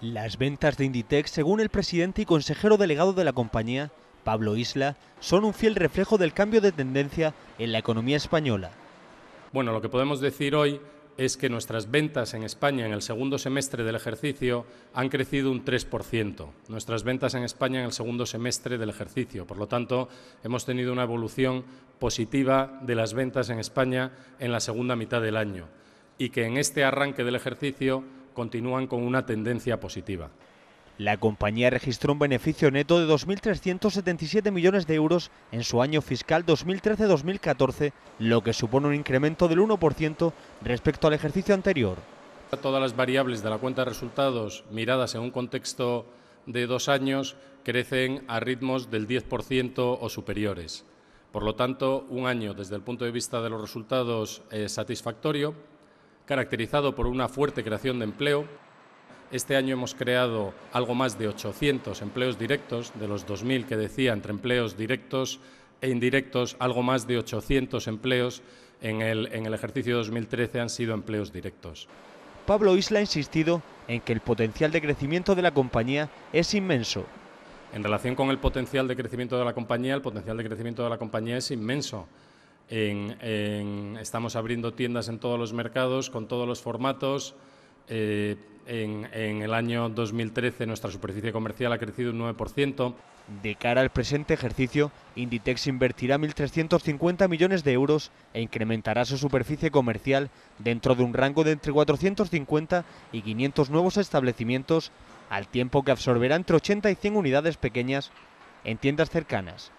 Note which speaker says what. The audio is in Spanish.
Speaker 1: Las ventas de Inditex, según el presidente y consejero delegado de la compañía, Pablo Isla, son un fiel reflejo del cambio de tendencia en la economía española.
Speaker 2: Bueno, lo que podemos decir hoy es que nuestras ventas en España en el segundo semestre del ejercicio han crecido un 3%. Nuestras ventas en España en el segundo semestre del ejercicio. Por lo tanto, hemos tenido una evolución positiva de las ventas en España en la segunda mitad del año y que en este arranque del ejercicio
Speaker 1: continúan con una tendencia positiva. La compañía registró un beneficio neto de 2.377 millones de euros en su año fiscal 2013-2014, lo que supone un incremento del 1% respecto al ejercicio anterior.
Speaker 2: Todas las variables de la cuenta de resultados miradas en un contexto de dos años crecen a ritmos del 10% o superiores. Por lo tanto, un año desde el punto de vista de los resultados es eh, satisfactorio, caracterizado por una fuerte creación de empleo. Este año hemos creado algo más de 800 empleos directos, de los 2.000 que decía, entre empleos directos e indirectos, algo más de 800 empleos en el, en el ejercicio 2013 han sido empleos directos. Pablo
Speaker 1: Isla ha insistido en que el potencial de crecimiento de la compañía es inmenso. En
Speaker 2: relación con el potencial de crecimiento de la compañía, el potencial de crecimiento de la compañía es inmenso estamos abriendo tiendas en todos los mercados, con todos los formatos. Eh, en, en, el año 2013 nuestra superficie comercial ha crecido un 9%.
Speaker 1: De cara al presente ejercicio, Inditex invertirá 1.350 millones de euros e incrementará su superficie comercial dentro de un rango de entre 450 y 500 nuevos establecimientos, al tiempo que absorberá entre 80 y 100 unidades pequeñas en tiendas cercanas.